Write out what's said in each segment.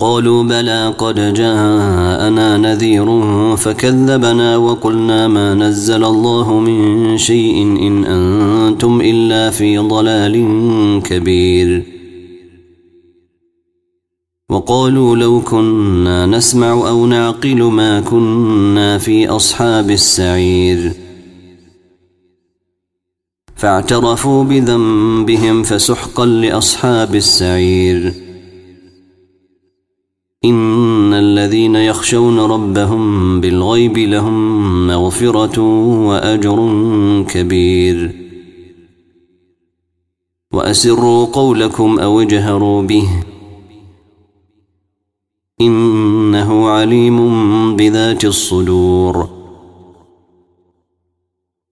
قالوا بلى قد جاءنا نذير فكذبنا وقلنا ما نزل الله من شيء إن أنتم إلا في ضلال كبير وقالوا لو كنا نسمع أو نعقل ما كنا في أصحاب السعير فاعترفوا بذنبهم فسحقا لأصحاب السعير إن الذين يخشون ربهم بالغيب لهم مغفرة وأجر كبير وأسروا قولكم أو اجهروا به إنه عليم بذات الصدور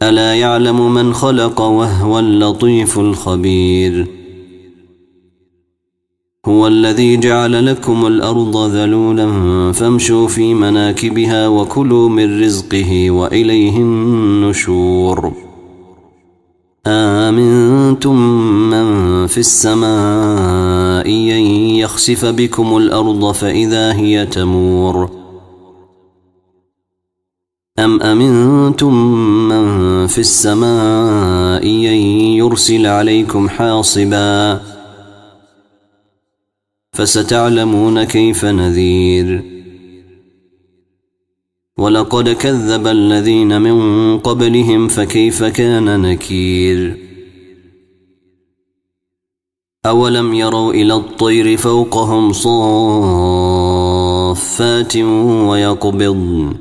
ألا يعلم من خلق وهو اللطيف الخبير هو الذي جعل لكم الأرض ذلولا فامشوا في مناكبها وكلوا من رزقه وإليه النشور آمنتم من في السماء يخسف بكم الأرض فإذا هي تمور أم أمنتم من في السماء يرسل عليكم حاصباً فستعلمون كيف نذير ولقد كذب الذين من قبلهم فكيف كان نكير أولم يروا إلى الطير فوقهم صافات ويقبض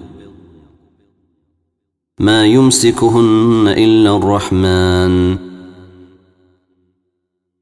ما يمسكهن إلا الرحمن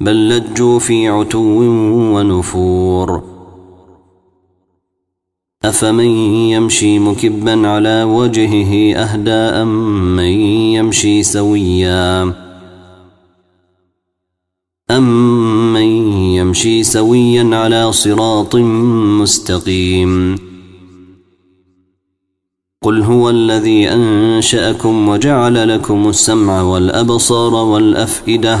بل لجوا في عتو ونفور أفمن يمشي مكبا على وجهه أهدى أم من يمشي سويا أم من يمشي سويا على صراط مستقيم قل هو الذي أنشأكم وجعل لكم السمع والأبصار والأفئدة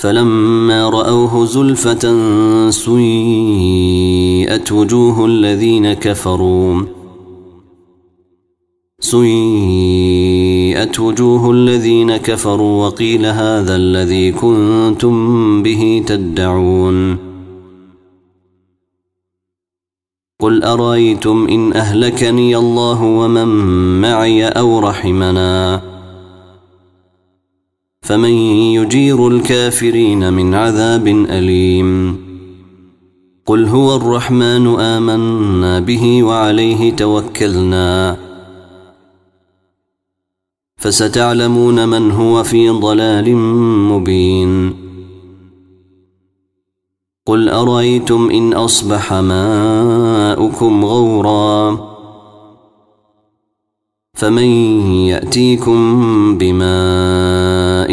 فلما رأوه زلفة سيئت وجوه الذين كفروا سيئت وجوه الذين كفروا وقيل هذا الذي كنتم به تدعون قل أرأيتم إن أهلكني الله ومن معي أو رحمنا فمن يجير الكافرين من عذاب أليم قل هو الرحمن آمنا به وعليه توكلنا فستعلمون من هو في ضلال مبين قل أرأيتم إن أصبح ماؤكم غوراً فمن يأتيكم بماء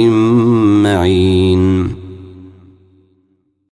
معين